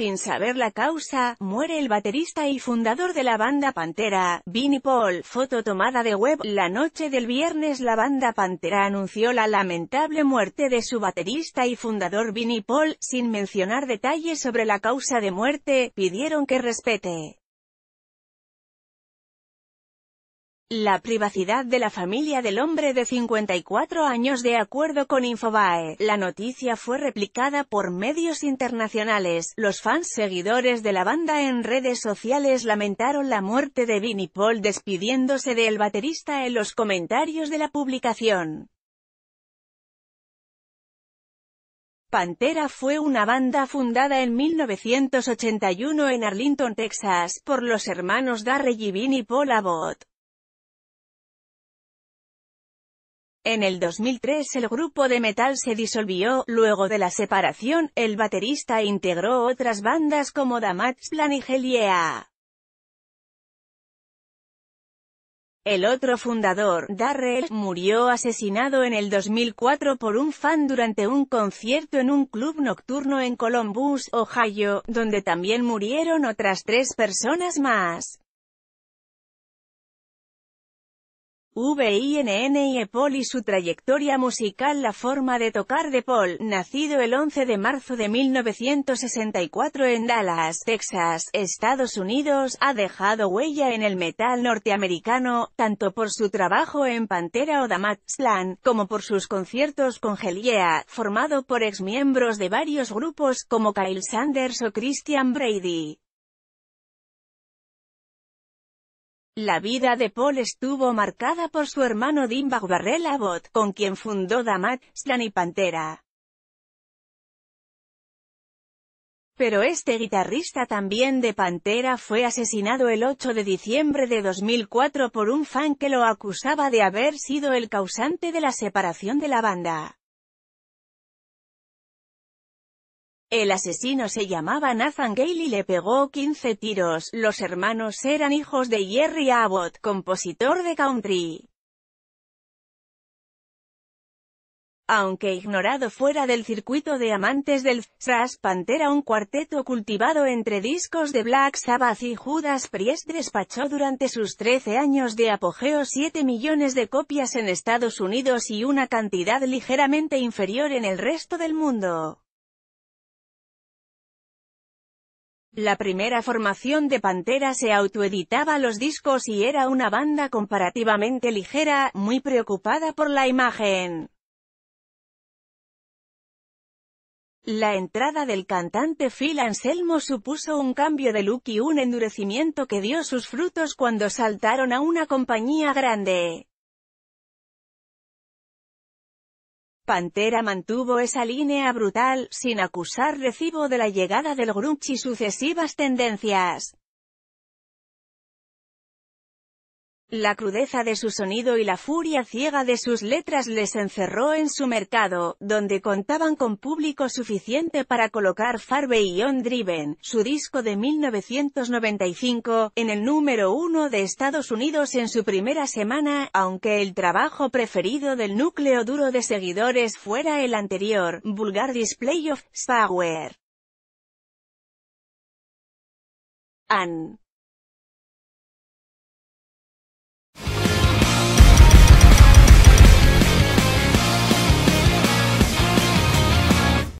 Sin saber la causa, muere el baterista y fundador de la banda Pantera, Vinnie Paul. Foto tomada de web. La noche del viernes la banda Pantera anunció la lamentable muerte de su baterista y fundador Vinnie Paul, sin mencionar detalles sobre la causa de muerte, pidieron que respete La privacidad de la familia del hombre de 54 años de acuerdo con Infobae. La noticia fue replicada por medios internacionales. Los fans seguidores de la banda en redes sociales lamentaron la muerte de Vinnie Paul despidiéndose del baterista en los comentarios de la publicación. Pantera fue una banda fundada en 1981 en Arlington, Texas, por los hermanos Darrell y Vinnie Paul Abbott. En el 2003 el grupo de metal se disolvió, luego de la separación, el baterista integró otras bandas como Damage Plan y El otro fundador, Darrell, murió asesinado en el 2004 por un fan durante un concierto en un club nocturno en Columbus, Ohio, donde también murieron otras tres personas más. VINN y e Paul y su trayectoria musical La forma de tocar de Paul, nacido el 11 de marzo de 1964 en Dallas, Texas, Estados Unidos, ha dejado huella en el metal norteamericano, tanto por su trabajo en Pantera o Damaxlan, como por sus conciertos con Geliea, formado por exmiembros de varios grupos como Kyle Sanders o Christian Brady. La vida de Paul estuvo marcada por su hermano Dimbag Barrell Abbott, con quien fundó Damat, Slan y Pantera. Pero este guitarrista también de Pantera fue asesinado el 8 de diciembre de 2004 por un fan que lo acusaba de haber sido el causante de la separación de la banda. El asesino se llamaba Nathan Gale y le pegó 15 tiros. Los hermanos eran hijos de Jerry Abbott, compositor de country. Aunque ignorado fuera del circuito de amantes del thrash, Pantera un cuarteto cultivado entre discos de Black Sabbath y Judas Priest despachó durante sus 13 años de apogeo 7 millones de copias en Estados Unidos y una cantidad ligeramente inferior en el resto del mundo. La primera formación de Pantera se autoeditaba los discos y era una banda comparativamente ligera, muy preocupada por la imagen. La entrada del cantante Phil Anselmo supuso un cambio de look y un endurecimiento que dio sus frutos cuando saltaron a una compañía grande. Pantera mantuvo esa línea brutal, sin acusar recibo de la llegada del grunge y sucesivas tendencias La crudeza de su sonido y la furia ciega de sus letras les encerró en su mercado, donde contaban con público suficiente para colocar Farbe On Driven, su disco de 1995, en el número uno de Estados Unidos en su primera semana, aunque el trabajo preferido del núcleo duro de seguidores fuera el anterior, Vulgar Display of Power.